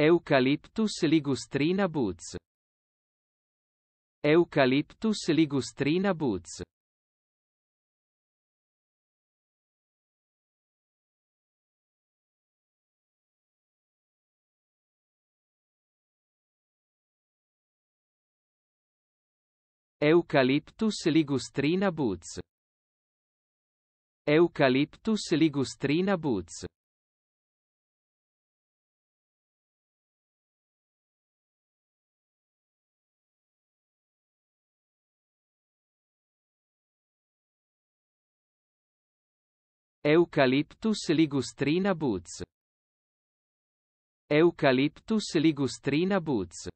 Eucaliptus ligustrina boots. Eucaliptus ligustrina boots. Eucaliptus ligustrina boots. Eucaliptus ligustrina boots. Eucalyptus ligustrina buts Eucalyptus ligustrina buts